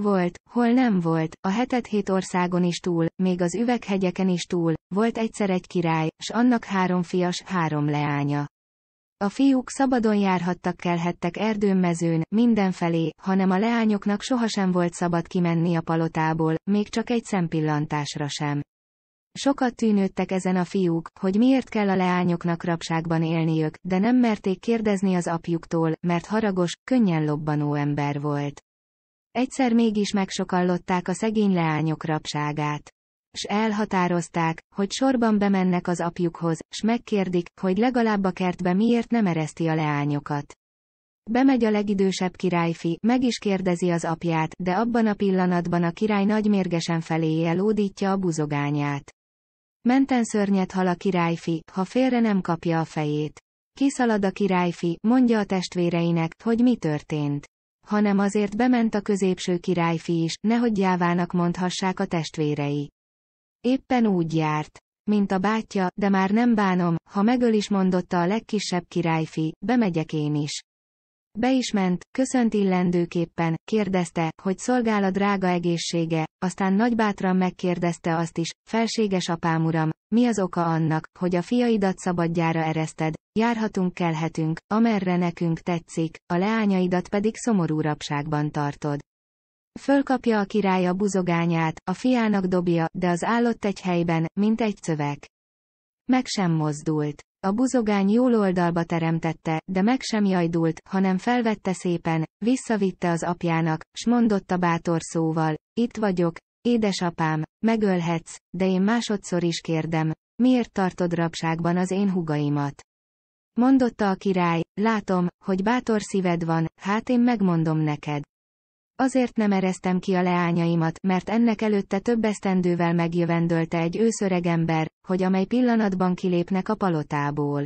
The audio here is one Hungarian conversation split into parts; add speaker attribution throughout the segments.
Speaker 1: Volt, hol nem volt, a hetet hét országon is túl, még az üveghegyeken is túl, volt egyszer egy király, s annak három fias, három leánya. A fiúk szabadon járhattak kelhettek erdőn mezőn, mindenfelé, hanem a leányoknak sohasem volt szabad kimenni a palotából, még csak egy szempillantásra sem. Sokat tűnődtek ezen a fiúk, hogy miért kell a leányoknak rabságban élniük, de nem merték kérdezni az apjuktól, mert haragos, könnyen lobbanó ember volt. Egyszer mégis megsokallották a szegény leányok rapságát. S elhatározták, hogy sorban bemennek az apjukhoz, s megkérdik, hogy legalább a kertbe miért nem ereszti a leányokat. Bemegy a legidősebb királyfi, meg is kérdezi az apját, de abban a pillanatban a király nagymérgesen feléje lódítja a buzogányát. Menten szörnyet hal a királyfi, ha félre nem kapja a fejét. Kiszalad a királyfi, mondja a testvéreinek, hogy mi történt hanem azért bement a középső királyfi is, nehogy gyávának mondhassák a testvérei. Éppen úgy járt, mint a bátyja, de már nem bánom, ha megöl is mondotta a legkisebb királyfi, bemegyek én is. Be is ment, köszönt illendőképpen, kérdezte, hogy szolgál a drága egészsége, aztán nagybátran megkérdezte azt is, felséges apám uram, mi az oka annak, hogy a fiaidat szabadjára ereszted, járhatunk kelhetünk, amerre nekünk tetszik, a leányaidat pedig szomorú rapságban tartod. Fölkapja a király a buzogányát, a fiának dobja, de az állott egy helyben, mint egy szöveg. Meg sem mozdult. A buzogány jól oldalba teremtette, de meg sem jajdult, hanem felvette szépen, visszavitte az apjának, s mondotta bátor szóval, itt vagyok, édesapám, megölhetsz, de én másodszor is kérdem, miért tartod rabságban az én hugaimat? Mondotta a király, látom, hogy bátor szíved van, hát én megmondom neked. Azért nem ereztem ki a leányaimat, mert ennek előtte több esztendővel megjövendölte egy őszöreg ember, hogy amely pillanatban kilépnek a palotából.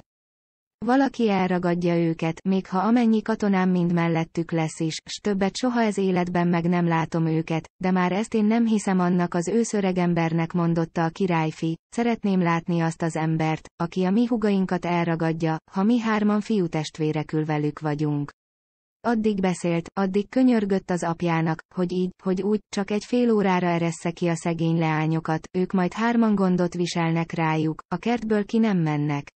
Speaker 1: Valaki elragadja őket, még ha amennyi katonám mind mellettük lesz is, s többet soha ez életben meg nem látom őket, de már ezt én nem hiszem annak az őszöreg embernek mondotta a királyfi, szeretném látni azt az embert, aki a mi hugainkat elragadja, ha mi hárman testvérekül velük vagyunk. Addig beszélt, addig könyörgött az apjának, hogy így, hogy úgy, csak egy fél órára eressze ki a szegény leányokat, ők majd hárman gondot viselnek rájuk, a kertből ki nem mennek.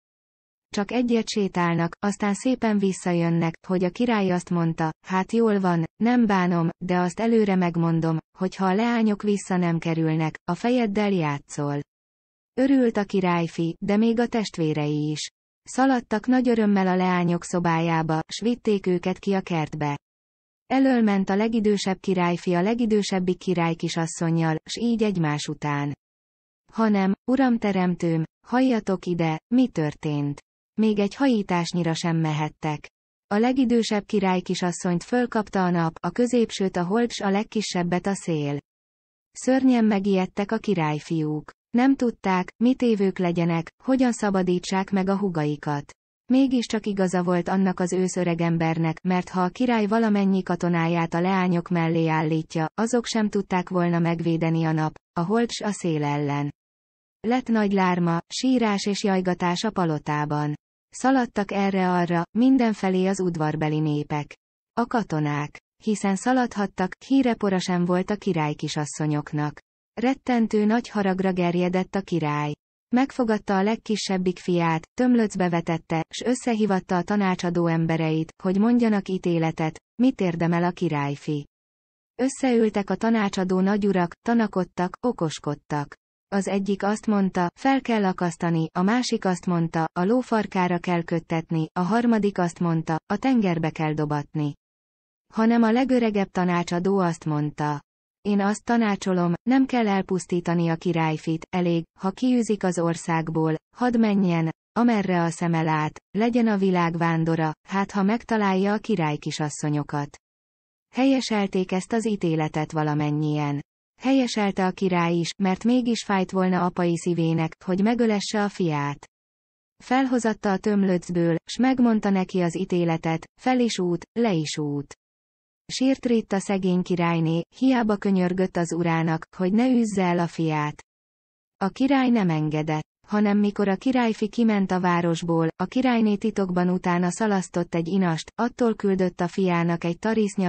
Speaker 1: Csak egyet sétálnak, aztán szépen visszajönnek, hogy a király azt mondta, hát jól van, nem bánom, de azt előre megmondom, hogy ha a leányok vissza nem kerülnek, a fejeddel játszol. Örült a királyfi, de még a testvérei is. Szaladtak nagy örömmel a leányok szobájába, s vitték őket ki a kertbe. Elől ment a legidősebb királyfi a legidősebbik király kisasszonyjal, s így egymás után. Hanem, uram teremtőm, halljatok ide, mi történt. Még egy hajításnyira sem mehettek. A legidősebb király kisasszonyt fölkapta a nap, a középsőt a holcs a legkisebbet a szél. Szörnyen megijedtek a királyfiúk. Nem tudták, mit évők legyenek, hogyan szabadítsák meg a hugaikat. Mégiscsak igaza volt annak az őszöregembernek, mert ha a király valamennyi katonáját a leányok mellé állítja, azok sem tudták volna megvédeni a nap, a hold s a szél ellen. Lett nagy lárma, sírás és jajgatás a palotában. Szaladtak erre-arra, mindenfelé az udvarbeli népek. A katonák. Hiszen szaladhattak, hírepora sem volt a király kisasszonyoknak. Rettentő nagy haragra gerjedett a király. Megfogadta a legkisebbik fiát, tömlöcbe vetette, s összehívatta a tanácsadó embereit, hogy mondjanak ítéletet, mit érdemel a királyfi. Összeültek a tanácsadó nagyurak, tanakodtak, okoskodtak. Az egyik azt mondta, fel kell akasztani, a másik azt mondta, a lófarkára kell köttetni, a harmadik azt mondta, a tengerbe kell dobatni. Hanem a legöregebb tanácsadó azt mondta, én azt tanácsolom, nem kell elpusztítani a királyfit, elég, ha kiűzik az országból, hadd menjen, amerre a szeme lát, legyen a világ vándora, hát ha megtalálja a király kisasszonyokat. Helyeselték ezt az ítéletet valamennyien. Helyeselte a király is, mert mégis fájt volna apai szívének, hogy megölesse a fiát. Felhozatta a tömlöcből, s megmondta neki az ítéletet, fel is út, le is út. Sírt a szegény királyné, hiába könyörgött az urának, hogy ne üzze el a fiát. A király nem engedett, hanem mikor a királyfi kiment a városból, a királyné titokban utána szalasztott egy inast, attól küldött a fiának egy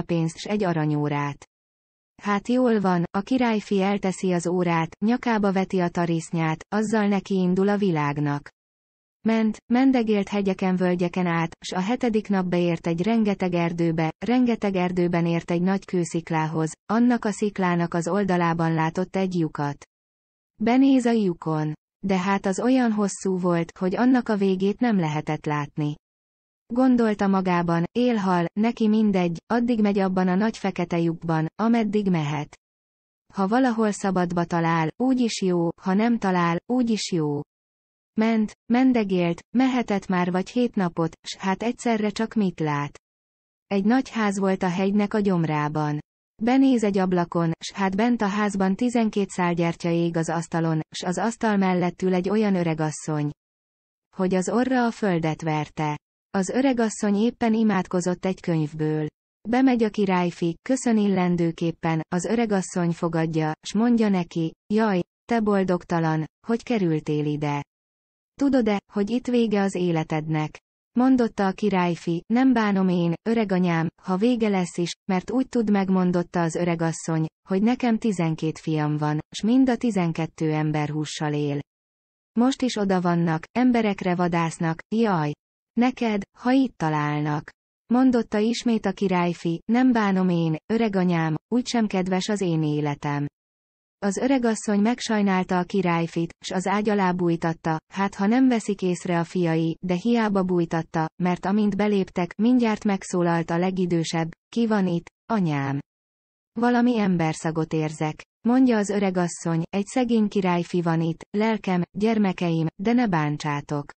Speaker 1: pénzt s egy aranyórát. Hát jól van, a királyfi elteszi az órát, nyakába veti a tarisznyát, azzal neki indul a világnak. Ment, mendegélt hegyeken völgyeken át, s a hetedik nap beért egy rengeteg erdőbe, rengeteg erdőben ért egy nagy kősziklához, annak a sziklának az oldalában látott egy lyukat. Benéz a lyukon. De hát az olyan hosszú volt, hogy annak a végét nem lehetett látni. Gondolta magában, élhal, neki mindegy, addig megy abban a nagy fekete lyukban, ameddig mehet. Ha valahol szabadba talál, úgy is jó, ha nem talál, úgy is jó. Ment, mendegélt, mehetett már vagy hét napot, s hát egyszerre csak mit lát. Egy nagy ház volt a hegynek a gyomrában. Benéz egy ablakon, s hát bent a házban tizenkét szálgyertya ég az asztalon, s az asztal mellett ül egy olyan öregasszony, hogy az orra a földet verte. Az öregasszony éppen imádkozott egy könyvből. Bemegy a királyfi, köszön illendőképpen, az öregasszony fogadja, s mondja neki, jaj, te boldogtalan, hogy kerültél ide. Tudod-e, hogy itt vége az életednek? Mondotta a királyfi, nem bánom én, öreganyám, ha vége lesz is, mert úgy tud megmondotta az öregasszony, hogy nekem tizenkét fiam van, s mind a tizenkettő ember hússal él. Most is oda vannak, emberekre vadásznak, jaj! Neked, ha itt találnak. Mondotta ismét a királyfi, nem bánom én, öreganyám, úgysem kedves az én életem. Az öregasszony megsajnálta a királyfit, s az ágy alá bújtatta, hát ha nem veszik észre a fiai, de hiába bújtatta, mert amint beléptek, mindjárt megszólalt a legidősebb, ki van itt, anyám. Valami emberszagot érzek. Mondja az öregasszony, egy szegény királyfi van itt, lelkem, gyermekeim, de ne bántsátok.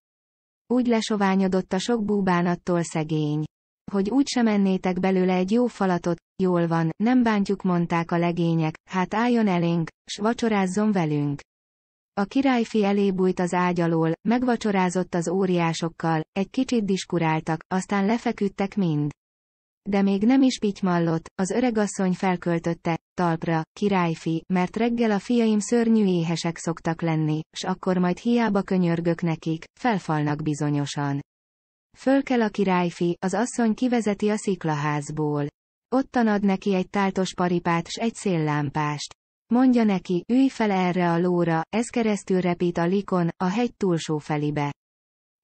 Speaker 1: Úgy lesoványodott a sok búbánattól szegény hogy sem ennétek belőle egy jó falatot, jól van, nem bántjuk mondták a legények, hát álljon elénk, s vacsorázzon velünk. A királyfi elébújt az ágy alól, megvacsorázott az óriásokkal, egy kicsit diskuráltak, aztán lefeküdtek mind. De még nem is pitymallott, az öregasszony felköltötte, talpra, királyfi, mert reggel a fiaim szörnyű éhesek szoktak lenni, s akkor majd hiába könyörgök nekik, felfalnak bizonyosan. Fölkel a királyfi, az asszony kivezeti a sziklaházból. Ottan ad neki egy táltos paripát s egy széllámpást. Mondja neki, ülj fel erre a lóra, ez keresztül repít a likon, a hegy túlsó felibe.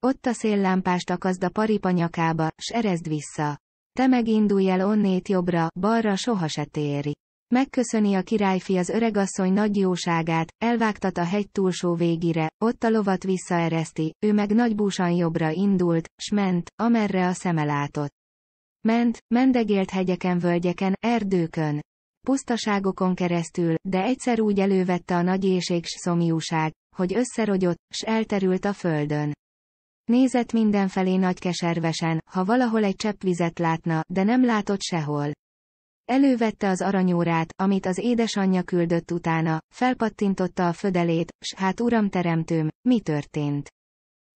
Speaker 1: Ott a széllámpást akaszd a paripa nyakába, s erezd vissza. Te megindulj el onnét jobbra, balra soha se térj. Megköszöni a királyfi az öregasszony nagy jóságát, elvágtat a hegy túlsó végire, ott a lovat visszaereszti, ő meg nagy búsan jobbra indult, s ment, amerre a szeme látott. Ment, mendegélt hegyeken völgyeken, erdőkön, pusztaságokon keresztül, de egyszer úgy elővette a nagy éjség s szomjúság, hogy összerogyott, s elterült a földön. Nézett mindenfelé nagy keservesen, ha valahol egy csepp vizet látna, de nem látott sehol. Elővette az aranyórát, amit az édesanyja küldött utána, felpattintotta a födelét, s hát uram teremtőm, mi történt?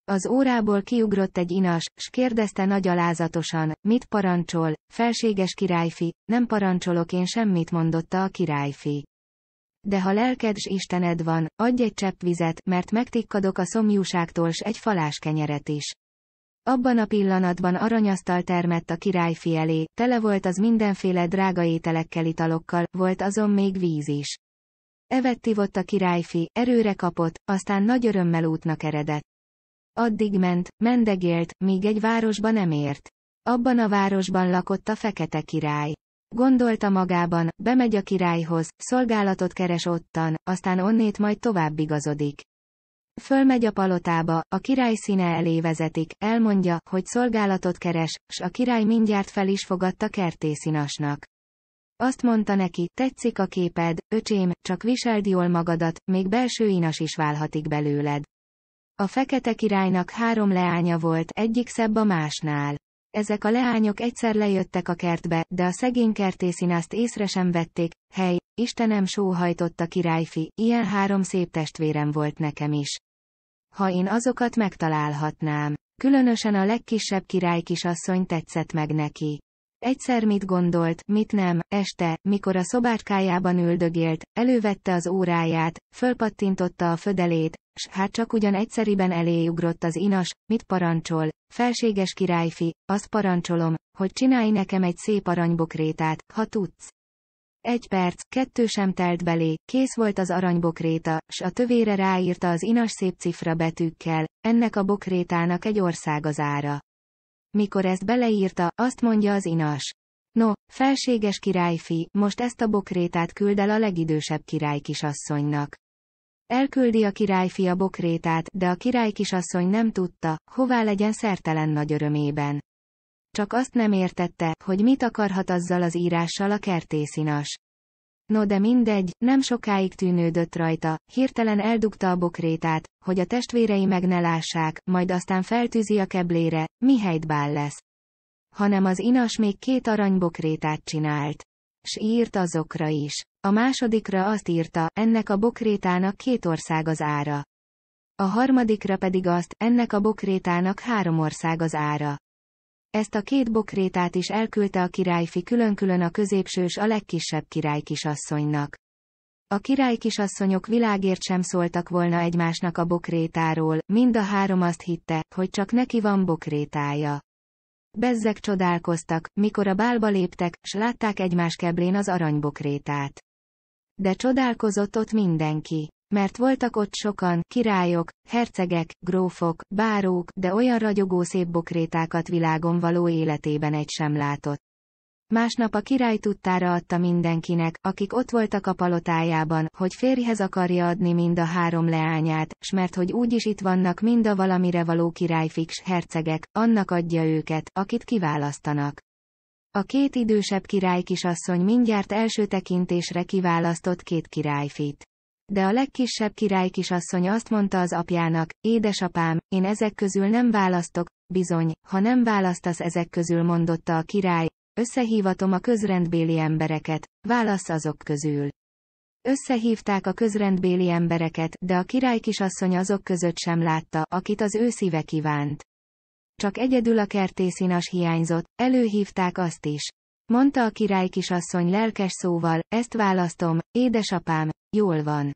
Speaker 1: Az órából kiugrott egy inas, s kérdezte nagy alázatosan, mit parancsol, felséges királyfi, nem parancsolok én semmit mondotta a királyfi. De ha lelked s Istened van, adj egy csepp vizet, mert megtikkadok a szomjúságtól s egy falás kenyeret is. Abban a pillanatban aranyasztal termett a királyfi elé, tele volt az mindenféle drága ételekkel italokkal, volt azon még víz is. Evett ivott a királyfi, erőre kapott, aztán nagy örömmel útnak eredett. Addig ment, mendegélt, míg egy városba nem ért. Abban a városban lakott a fekete király. Gondolta magában, bemegy a királyhoz, szolgálatot keres ottan, aztán onnét majd tovább igazodik. Fölmegy a palotába, a király színe elé vezetik, elmondja, hogy szolgálatot keres, s a király mindjárt fel is fogadta kertészinasnak. Azt mondta neki, tetszik a képed, öcsém, csak viseld jól magadat, még belső inas is válhatik belőled. A fekete királynak három leánya volt, egyik szebb a másnál. Ezek a leányok egyszer lejöttek a kertbe, de a szegény kertészin azt észre sem vették, hely, Istenem sóhajtott a királyfi, ilyen három szép testvérem volt nekem is. Ha én azokat megtalálhatnám. Különösen a legkisebb király kisasszony tetszett meg neki. Egyszer mit gondolt, mit nem, este, mikor a szobácskájában üldögélt, elővette az óráját, fölpattintotta a födelét, s hát csak ugyan egyszeriben eléjugrott az inas, mit parancsol, felséges királyfi, azt parancsolom, hogy csinálj nekem egy szép aranybokrétát, ha tudsz. Egy perc, kettő sem telt belé, kész volt az aranybokréta, s a tövére ráírta az inas szép cifra betűkkel, ennek a bokrétának egy ország az ára. Mikor ezt beleírta, azt mondja az inas. No, felséges királyfi, most ezt a bokrétát küld el a legidősebb király kisasszonynak. Elküldi a a bokrétát, de a király kisasszony nem tudta, hová legyen szertelen nagy örömében. Csak azt nem értette, hogy mit akarhat azzal az írással a kertészinas. No de mindegy, nem sokáig tűnődött rajta, hirtelen eldugta a bokrétát, hogy a testvérei meg ne lássák, majd aztán feltűzi a keblére, mihelyt bál lesz. Hanem az inas még két aranybokrétát csinált. S írt azokra is. A másodikra azt írta, ennek a bokrétának két ország az ára. A harmadikra pedig azt, ennek a bokrétának három ország az ára. Ezt a két bokrétát is elküldte a királyfi külön-külön a középsős a legkisebb királykisasszonynak. A királykisasszonyok világért sem szóltak volna egymásnak a bokrétáról, mind a három azt hitte, hogy csak neki van bokrétája. Bezzek csodálkoztak, mikor a bálba léptek, s látták egymás keblén az aranybokrétát. De csodálkozott ott mindenki. Mert voltak ott sokan, királyok, hercegek, grófok, bárók, de olyan ragyogó szép bokrétákat világon való életében egy sem látott. Másnap a király tudtára adta mindenkinek, akik ott voltak a palotájában, hogy férjhez akarja adni mind a három leányát, s mert hogy úgyis itt vannak mind a valamire való királyfix hercegek, annak adja őket, akit kiválasztanak. A két idősebb király kisasszony mindjárt első tekintésre kiválasztott két királyfit de a legkisebb király kisasszony azt mondta az apjának, édesapám, én ezek közül nem választok, bizony, ha nem választasz ezek közül mondotta a király, Összehívatom a közrendbéli embereket, válasz azok közül. Összehívták a közrendbéli embereket, de a király kisasszony azok között sem látta, akit az ő szíve kívánt. Csak egyedül a kertészinas hiányzott, előhívták azt is. Mondta a király kisasszony lelkes szóval, ezt választom, édesapám, jól van.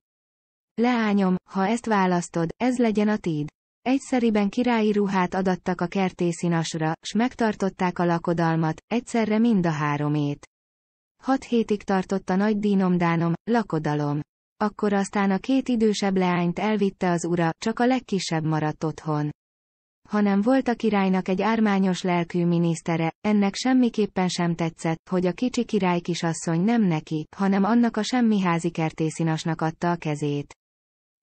Speaker 1: Leányom, ha ezt választod, ez legyen a tiéd. Egyszeriben királyi ruhát adattak a kertészinasra, s megtartották a lakodalmat, egyszerre mind a háromét. Hat hétig tartott a nagy dínomdánom, lakodalom. Akkor aztán a két idősebb leányt elvitte az ura, csak a legkisebb maradt otthon. Hanem volt a királynak egy ármányos lelkű minisztere, ennek semmiképpen sem tetszett, hogy a kicsi király kisasszony nem neki, hanem annak a semmiházi kertészinasnak adta a kezét.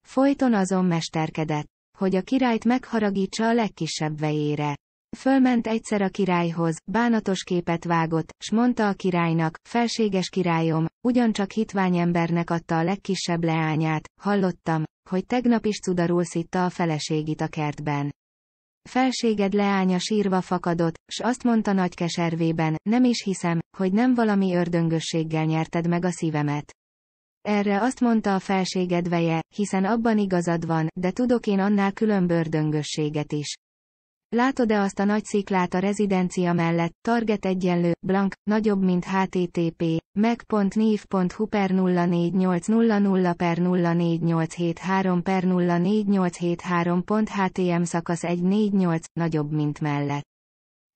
Speaker 1: Folyton azon mesterkedett hogy a királyt megharagítsa a legkisebb vejére. Fölment egyszer a királyhoz, bánatos képet vágott, s mondta a királynak, felséges királyom, ugyancsak hitványembernek adta a legkisebb leányát, hallottam, hogy tegnap is cudarul szitta a feleségit a kertben. Felséged leánya sírva fakadott, s azt mondta nagy keservében, nem is hiszem, hogy nem valami ördöngösséggel nyerted meg a szívemet. Erre azt mondta a felségedveje, hiszen abban igazad van, de tudok én annál külön bőrdöngösséget is. Látod-e azt a nagy sziklát a rezidencia mellett, target egyenlő, blank, nagyobb mint http, meg.niv.hu per 04800 per 04873 per 04873.htm szakasz 148, nagyobb mint mellett.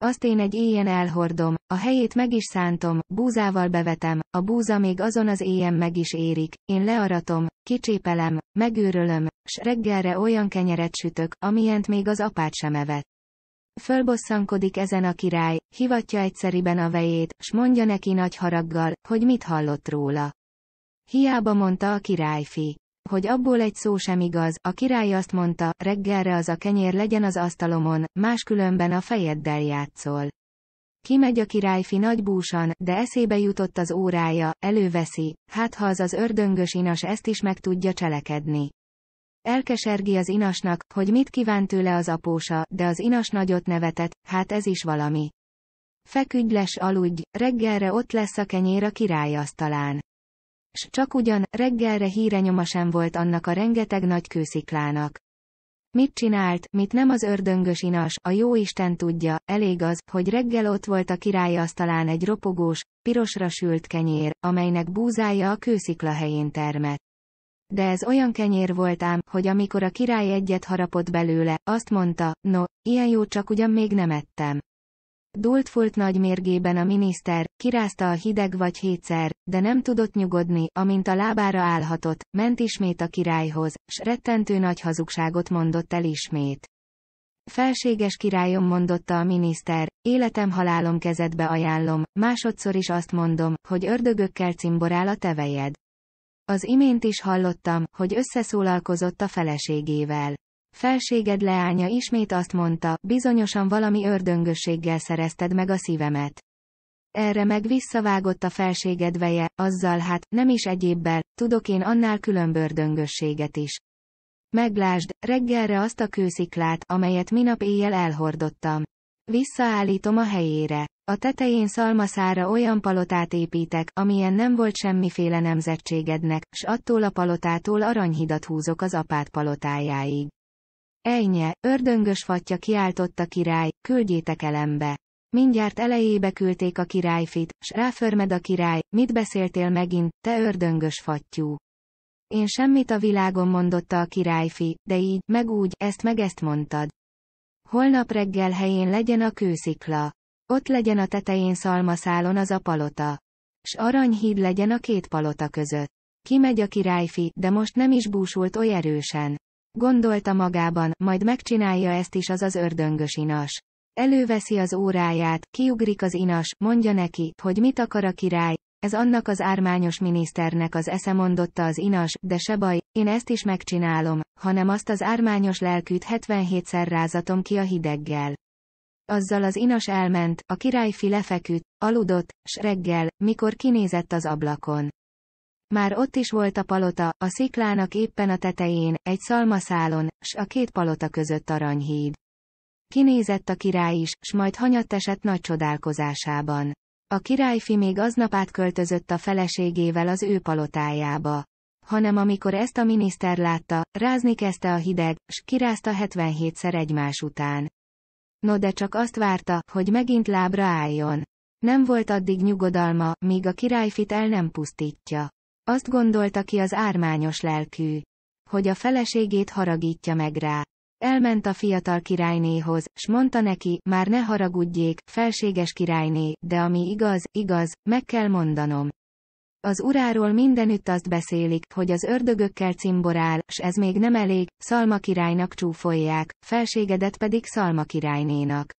Speaker 1: Azt én egy éjjel elhordom, a helyét meg is szántom, búzával bevetem, a búza még azon az éjjel meg is érik, én learatom, kicsépelem, megőrölöm, s reggelre olyan kenyeret sütök, amilyent még az apát sem evett. Fölbosszankodik ezen a király, hivatja egyszeriben a vejét, s mondja neki nagy haraggal, hogy mit hallott róla. Hiába mondta a királyfi hogy abból egy szó sem igaz, a király azt mondta, reggelre az a kenyér legyen az asztalomon, máskülönben a fejeddel játszol. Kimegy a királyfi nagy búsan, de eszébe jutott az órája, előveszi, hát ha az az ördöngös inas ezt is meg tudja cselekedni. Elkesergi az inasnak, hogy mit kíván tőle az apósa, de az inas nagyot nevetett, hát ez is valami. Feküdj les, aludj, reggelre ott lesz a kenyér a király asztalán s csak ugyan, reggelre híre nyoma sem volt annak a rengeteg nagy kősziklának. Mit csinált, mit nem az ördöngös inas, a jó Isten tudja, elég az, hogy reggel ott volt a király asztalán egy ropogós, pirosra sült kenyér, amelynek búzája a kőszikla helyén termett. De ez olyan kenyér volt ám, hogy amikor a király egyet harapott belőle, azt mondta, no, ilyen jó csak ugyan még nem ettem. Dult fult mérgében a miniszter, kirázta a hideg vagy hétszer, de nem tudott nyugodni, amint a lábára állhatott, ment ismét a királyhoz, s rettentő nagy hazugságot mondott el ismét. Felséges királyom mondotta a miniszter, életem-halálom kezedbe ajánlom, másodszor is azt mondom, hogy ördögökkel cimborál a tevejed. Az imént is hallottam, hogy összeszólalkozott a feleségével. Felséged leánya ismét azt mondta, bizonyosan valami ördöngösséggel szerezted meg a szívemet. Erre meg visszavágott a felséged veje, azzal hát, nem is egyébbel, tudok én annál ördöngösséget is. Meglásd, reggelre azt a kősziklát, amelyet minap éjjel elhordottam. Visszaállítom a helyére. A tetején szalmaszára olyan palotát építek, amilyen nem volt semmiféle nemzetségednek, s attól a palotától aranyhidat húzok az apát palotájáig. Ejnye, ördöngös fatja kiáltotta király, küldjétek elembe. Mindjárt elejébe küldték a királyfit, s ráförmed a király, mit beszéltél megint, te ördöngös fattyú. Én semmit a világon mondotta a királyfi, de így, meg úgy, ezt meg ezt mondtad. Holnap reggel helyén legyen a kőszikla. Ott legyen a tetején szalmaszálon az a palota. S aranyhíd legyen a két palota között. Kimegy a királyfi, de most nem is búsult oly erősen. Gondolta magában, majd megcsinálja ezt is az az ördöngös inas. Előveszi az óráját, kiugrik az inas, mondja neki, hogy mit akar a király, ez annak az ármányos miniszternek az esze mondotta az inas, de se baj, én ezt is megcsinálom, hanem azt az ármányos lelkűt 77-szer rázatom ki a hideggel. Azzal az inas elment, a királyfi lefeküdt, aludott, s reggel, mikor kinézett az ablakon. Már ott is volt a palota, a sziklának éppen a tetején, egy szalmaszálon, s a két palota között aranyhíd. Kinézett a király is, s majd hanyatt esett nagy csodálkozásában. A királyfi még aznap átköltözött a feleségével az ő palotájába. Hanem amikor ezt a miniszter látta, rázni kezdte a hideg, s kirázta 77-szer egymás után. No de csak azt várta, hogy megint lábra álljon. Nem volt addig nyugodalma, míg a királyfit el nem pusztítja. Azt gondolta ki az ármányos lelkű, hogy a feleségét haragítja meg rá. Elment a fiatal királynéhoz, s mondta neki, már ne haragudjék, felséges királyné, de ami igaz, igaz, meg kell mondanom. Az uráról mindenütt azt beszélik, hogy az ördögökkel cimborál, s ez még nem elég, Szalma királynak csúfolják, felségedet pedig Szalma királynénak.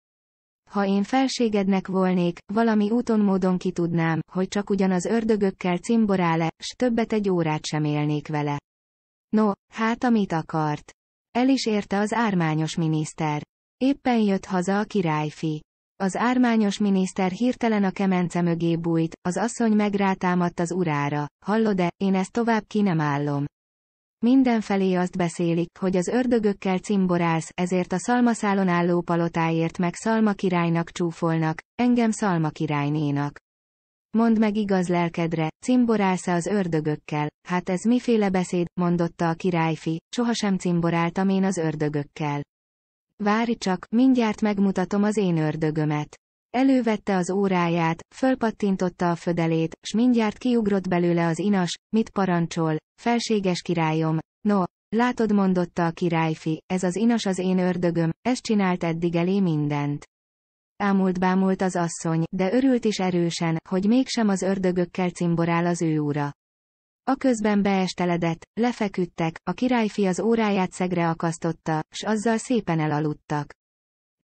Speaker 1: Ha én felségednek volnék, valami úton-módon tudnám, hogy csak ugyanaz ördögökkel cimborále, s többet egy órát sem élnék vele. No, hát amit akart. El is érte az ármányos miniszter. Éppen jött haza a királyfi. Az ármányos miniszter hirtelen a kemence mögé bújt, az asszony megrátámadt az urára. Hallod-e, én ezt tovább ki nem állom. Mindenfelé azt beszélik, hogy az ördögökkel cimborálsz, ezért a szalmaszálon álló palotáért meg szalma királynak csúfolnak, engem szalma királynénak. Mondd meg igaz lelkedre, cimborálsz az ördögökkel, hát ez miféle beszéd, mondotta a királyfi, sohasem cimboráltam én az ördögökkel. Várj csak, mindjárt megmutatom az én ördögömet. Elővette az óráját, fölpattintotta a födelét, s mindjárt kiugrott belőle az inas, mit parancsol, felséges királyom, no, látod mondotta a királyfi, ez az inas az én ördögöm, ez csinált eddig elé mindent. Ámult bámult az asszony, de örült is erősen, hogy mégsem az ördögökkel cimborál az ő úra. A közben beesteledett, lefeküdtek, a királyfi az óráját szegre akasztotta, s azzal szépen elaludtak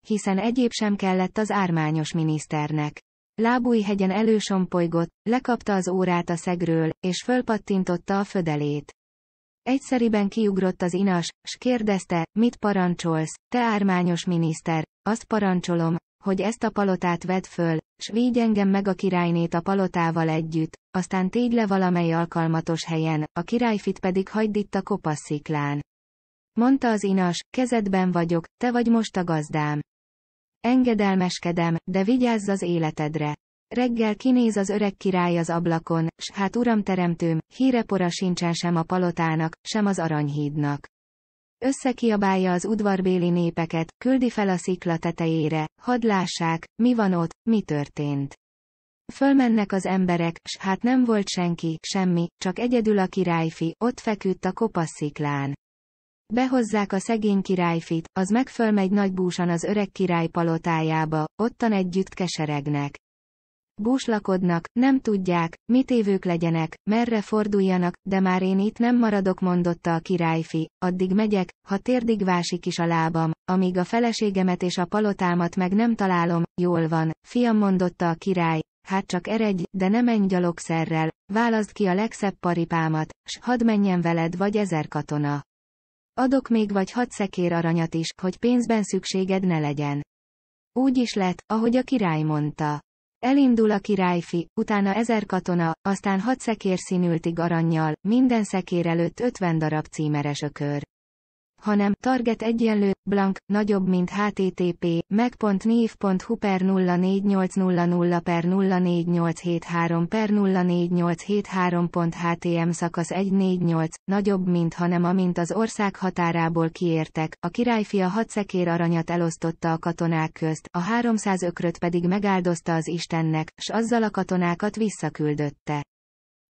Speaker 1: hiszen egyéb sem kellett az ármányos miniszternek. Lábújhegyen elősompolygott, lekapta az órát a szegről, és fölpattintotta a födelét. Egyszeriben kiugrott az inas, s kérdezte, mit parancsolsz, te ármányos miniszter, azt parancsolom, hogy ezt a palotát vedd föl, s vígy engem meg a királynét a palotával együtt, aztán tégy le valamely alkalmatos helyen, a királyfit pedig hagyd itt a kopasz sziklán. Mondta az inas, kezedben vagyok, te vagy most a gazdám. Engedelmeskedem, de vigyázz az életedre. Reggel kinéz az öreg király az ablakon, s hát uram teremtőm, hírepora sincsen sem a palotának, sem az aranyhídnak. Összekiabálja az udvarbéli népeket, küldi fel a szikla tetejére, hadd lássák, mi van ott, mi történt. Fölmennek az emberek, s hát nem volt senki, semmi, csak egyedül a királyfi, ott feküdt a kopasz sziklán. Behozzák a szegény királyfit, az megfölmegy nagy búsan az öreg király palotájába, ottan együtt keseregnek. Búslakodnak, nem tudják, mit évők legyenek, merre forduljanak, de már én itt nem maradok mondotta a királyfi, addig megyek, ha térdig vásik is a lábam, amíg a feleségemet és a palotámat meg nem találom, jól van, fiam mondotta a király, hát csak eredj, de ne menj gyalogszerrel, válaszd ki a legszebb paripámat, s hadd menjen veled vagy ezer katona. Adok még vagy hat szekér aranyat is, hogy pénzben szükséged ne legyen. Úgy is lett, ahogy a király mondta. Elindul a királyfi, utána ezer katona, aztán hat szekér színültig arannyal, minden szekér előtt ötven darab címeres ökör hanem target egyenlő, blank, nagyobb mint http, meg.név.hu per 04800 per 04873 per 04873.htm szakasz 148, nagyobb mint hanem amint az ország határából kiértek, a királyfia hat szekér aranyat elosztotta a katonák közt, a 300 ökröt pedig megáldozta az Istennek, s azzal a katonákat visszaküldötte.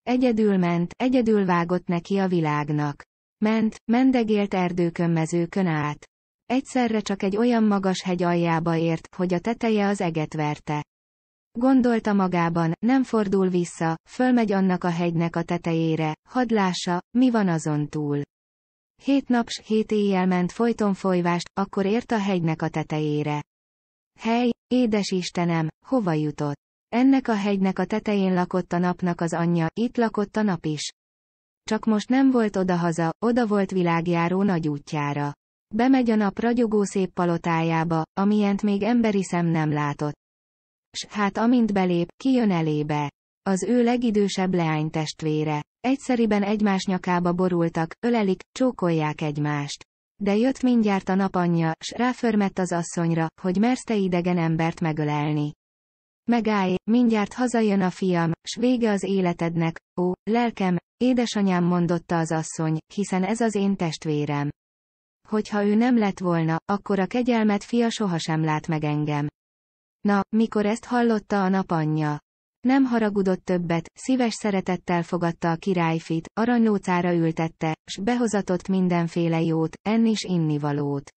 Speaker 1: Egyedül ment, egyedül vágott neki a világnak. Ment, mendegélt erdőkön mezőkön át. Egyszerre csak egy olyan magas hegy aljába ért, hogy a teteje az eget verte. Gondolta magában, nem fordul vissza, fölmegy annak a hegynek a tetejére, hadd lássa, mi van azon túl. Hét nap hét éjjel ment folyton folyvást, akkor ért a hegynek a tetejére. Hely, édes Istenem, hova jutott? Ennek a hegynek a tetején lakott a napnak az anyja, itt lakott a nap is. Csak most nem volt odahaza, oda volt világjáró nagy útjára. Bemegy a nap ragyogó szép palotájába, amilyent még emberi szem nem látott. S hát amint belép, kijön elébe. Az ő legidősebb leány testvére. Egyszeriben egymás nyakába borultak, ölelik, csókolják egymást. De jött mindjárt a napanyja, s ráförmett az asszonyra, hogy merszte idegen embert megölelni. Megállj, mindjárt hazajön a fiam, s vége az életednek, ó, lelkem, édesanyám mondotta az asszony, hiszen ez az én testvérem. Hogyha ő nem lett volna, akkor a kegyelmet fia sohasem lát meg engem. Na, mikor ezt hallotta a napanyja. Nem haragudott többet, szíves szeretettel fogadta a királyfit, aranylócára ültette, s behozatott mindenféle jót, enni is innivalót.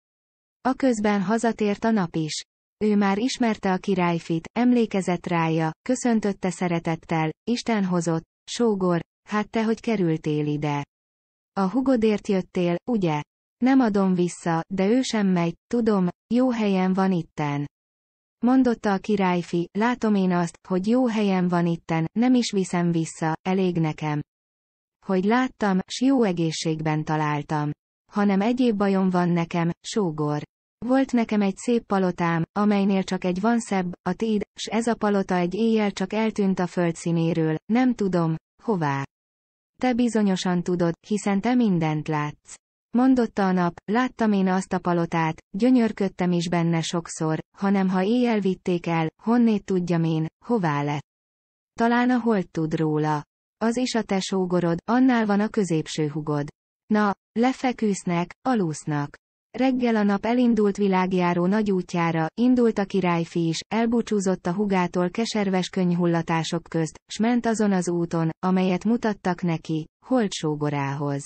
Speaker 1: közben hazatért a nap is ő már ismerte a királyfit, emlékezett rája, köszöntötte szeretettel, Isten hozott, sógor, hát te hogy kerültél ide. A hugodért jöttél, ugye? Nem adom vissza, de ő sem megy, tudom, jó helyen van itten. Mondotta a királyfi, látom én azt, hogy jó helyen van itten, nem is viszem vissza, elég nekem. Hogy láttam, s jó egészségben találtam. Hanem egyéb bajom van nekem, sógor. Volt nekem egy szép palotám, amelynél csak egy van szebb, a tiéd, s ez a palota egy éjjel csak eltűnt a föld színéről, nem tudom, hová. Te bizonyosan tudod, hiszen te mindent látsz. Mondotta a nap, láttam én azt a palotát, gyönyörködtem is benne sokszor, hanem ha éjjel vitték el, honnét tudjam én, hová lett. Talán a holt tud róla. Az is a te sógorod, annál van a középső hugod. Na, lefeküsznek, alúsznak. Reggel a nap elindult világjáró nagy útjára, indult a királyfi is, elbúcsúzott a hugától keserves könyhullatások közt, s ment azon az úton, amelyet mutattak neki, holt sógorához.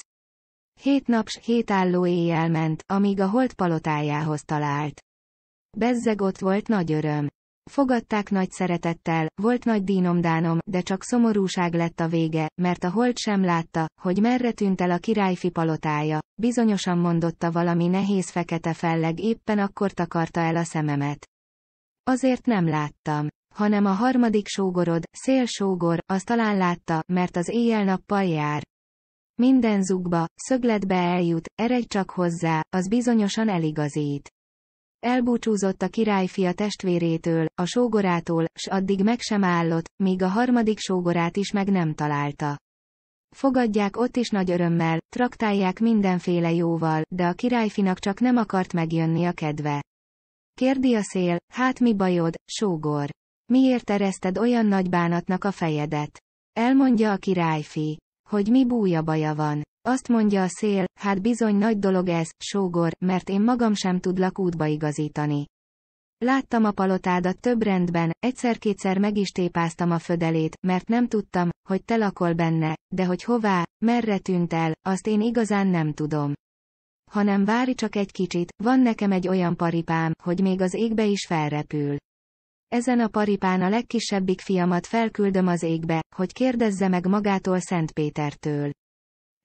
Speaker 1: Hét naps, hét álló éjjel ment, amíg a holt palotájához talált. Bezzeg ott volt nagy öröm. Fogadták nagy szeretettel, volt nagy dínomdánom, de csak szomorúság lett a vége, mert a hold sem látta, hogy merre tűnt el a királyfi palotája, bizonyosan mondotta valami nehéz fekete felleg éppen akkor takarta el a szememet. Azért nem láttam hanem a harmadik sógorod, szélsógor, azt talán látta, mert az éjjel-nappal jár. Minden zugba, szögletbe eljut, eredj csak hozzá, az bizonyosan eligazít. Elbúcsúzott a a testvérétől, a sógorától, s addig meg sem állott, míg a harmadik sógorát is meg nem találta. Fogadják ott is nagy örömmel, traktálják mindenféle jóval, de a királyfinak csak nem akart megjönni a kedve. Kérdi a szél, hát mi bajod, sógor? Miért ereszted olyan nagy bánatnak a fejedet? Elmondja a királyfi. Hogy mi búja baja van. Azt mondja a szél, hát bizony nagy dolog ez, sógor, mert én magam sem tudlak útba igazítani. Láttam a palotádat több rendben, egyszer-kétszer meg is tépáztam a födelét, mert nem tudtam, hogy te lakol benne, de hogy hová, merre tűnt el, azt én igazán nem tudom. Hanem várj csak egy kicsit, van nekem egy olyan paripám, hogy még az égbe is felrepül. Ezen a paripán a legkisebbik fiamat felküldöm az égbe, hogy kérdezze meg magától Szent Pétertől.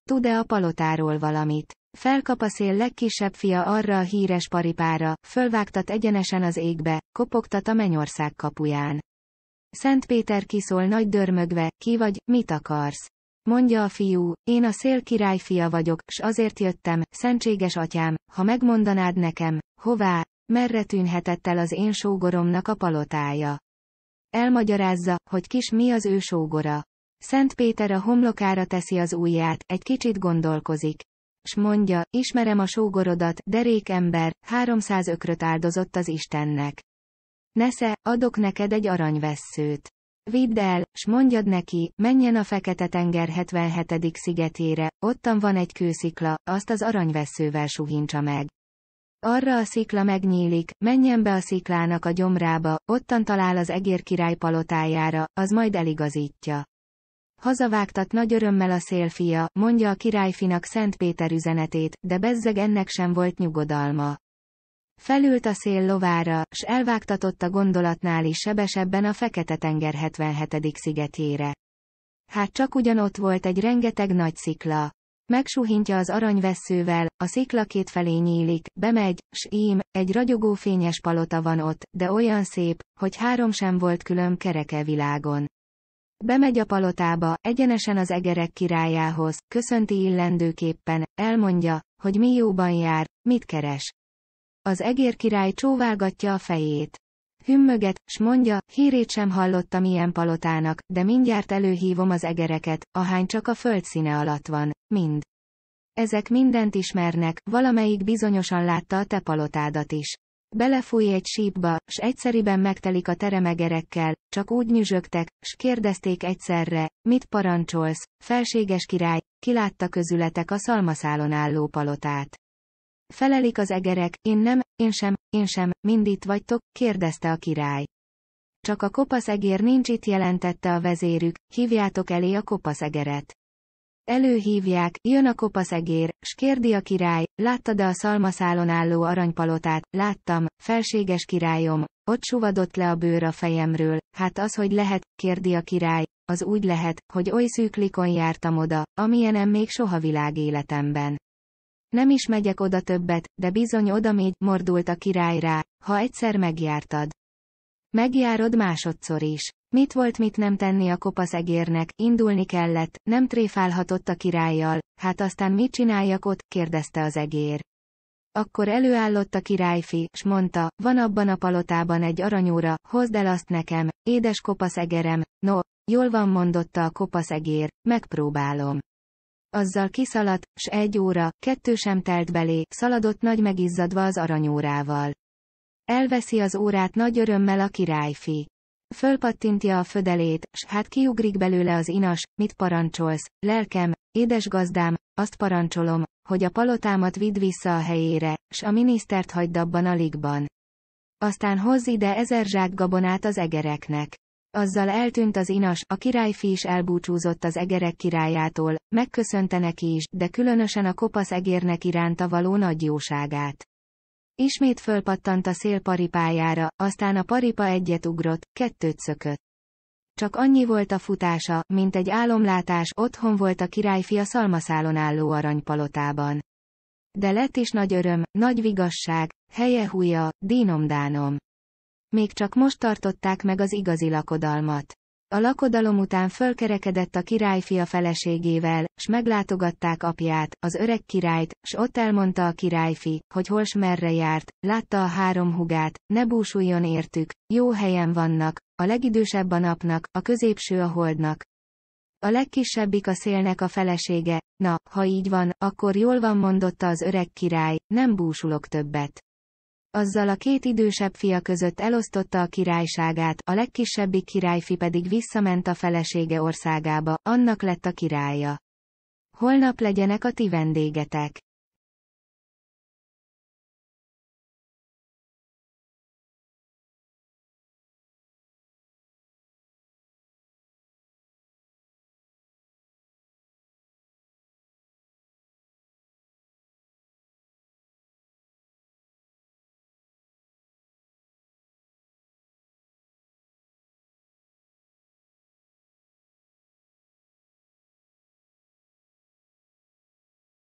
Speaker 1: Tud-e a palotáról valamit? Felkap a szél legkisebb fia arra a híres paripára, fölvágtat egyenesen az égbe, kopogtat a mennyország kapuján. Szent Péter kiszól nagy dörmögve, ki vagy, mit akarsz? Mondja a fiú, én a szél király fia vagyok, s azért jöttem, szentséges atyám, ha megmondanád nekem, hová, merre tűnhetett el az én sógoromnak a palotája. Elmagyarázza, hogy kis mi az ő sógora. Szent Péter a homlokára teszi az ujját, egy kicsit gondolkozik. S mondja, ismerem a sógorodat, derék ember, 300 ökröt áldozott az Istennek. Nesze, adok neked egy aranyvesszőt. Vidd el, s mondjad neki, menjen a Fekete-tenger 77. szigetére, ottan van egy kőszikla, azt az aranyveszővel suhintsa meg. Arra a szikla megnyílik, menjen be a sziklának a gyomrába, ottan talál az egér király palotájára, az majd eligazítja. Hazavágtat nagy örömmel a szélfia, mondja a királyfinak Szent Péter üzenetét, de bezzeg ennek sem volt nyugodalma. Felült a szél lovára, s elvágtatott a gondolatnál is sebesebben a Fekete-tenger 77. szigetjére. Hát csak ugyanott volt egy rengeteg nagy szikla. Megsuhintja az aranyvesszővel, a szikla két felé nyílik, bemegy, s ím, egy ragyogó fényes palota van ott, de olyan szép, hogy három sem volt külön kereke világon. Bemegy a palotába, egyenesen az egerek királyához, köszönti illendőképpen, elmondja, hogy mi jóban jár, mit keres. Az egér király csóválgatja a fejét. Hümmöget, s mondja, hírét sem hallottam ilyen palotának, de mindjárt előhívom az egereket, ahány csak a színe alatt van, mind. Ezek mindent ismernek, valamelyik bizonyosan látta a te palotádat is. Belefúj egy sípba, s egyszeriben megtelik a teremegerekkel, csak úgy nyüzsögtek, s kérdezték egyszerre, mit parancsolsz, felséges király, kilátta közületek a szalmaszálon álló palotát. Felelik az egerek, én nem, én sem, én sem, mind itt vagytok, kérdezte a király. Csak a kopasz egér nincs itt jelentette a vezérük, hívjátok elé a kopasz egeret. Előhívják, jön a kopasz egér, s kérdi a király, láttad-e a szalmaszálon álló aranypalotát, láttam, felséges királyom, ott suvadott le a bőr a fejemről, hát az hogy lehet, kérdi a király, az úgy lehet, hogy oly szűklikon jártam oda, amilyenem még soha világ életemben. Nem is megyek oda többet, de bizony oda még, mordult a király rá, ha egyszer megjártad. Megjárod másodszor is. Mit volt mit nem tenni a kopasz egérnek, indulni kellett, nem tréfálhatott a királlyal, hát aztán mit csináljak ott, kérdezte az egér. Akkor előállott a királyfi, s mondta, van abban a palotában egy aranyóra, hozd el azt nekem, édes kopasz egerem, no, jól van mondotta a kopasz egér, megpróbálom azzal kiszaladt, s egy óra, kettő sem telt belé, szaladott nagy megizzadva az aranyórával. Elveszi az órát nagy örömmel a királyfi. Fölpattintja a födelét, s hát kiugrik belőle az inas, mit parancsolsz, lelkem, édes gazdám, azt parancsolom, hogy a palotámat vidd vissza a helyére, s a minisztert hagyd abban a ligban. Aztán hozz ide ezer zsák gabonát az egereknek. Azzal eltűnt az inas, a királyfi is elbúcsúzott az egerek királyától, megköszönte neki is, de különösen a kopasz egérnek iránta való nagy jóságát. Ismét fölpattant a szél paripájára, aztán a paripa egyet ugrott, kettőt szökött. Csak annyi volt a futása, mint egy álomlátás, otthon volt a királyfi a szalmaszálon álló aranypalotában. De lett is nagy öröm, nagy vigasság, helye húja, dínomdánom. Még csak most tartották meg az igazi lakodalmat. A lakodalom után fölkerekedett a királyfi a feleségével, s meglátogatták apját, az öreg királyt, s ott elmondta a királyfi, hogy hol s merre járt, látta a három hugát, ne búsuljon értük, jó helyen vannak, a legidősebb a napnak, a középső a holdnak. A legkisebbik a szélnek a felesége, na, ha így van, akkor jól van mondotta az öreg király, nem búsulok többet. Azzal a két idősebb fia között elosztotta a királyságát, a legkisebbik királyfi pedig visszament a felesége országába, annak lett a királya. Holnap legyenek a ti vendégetek.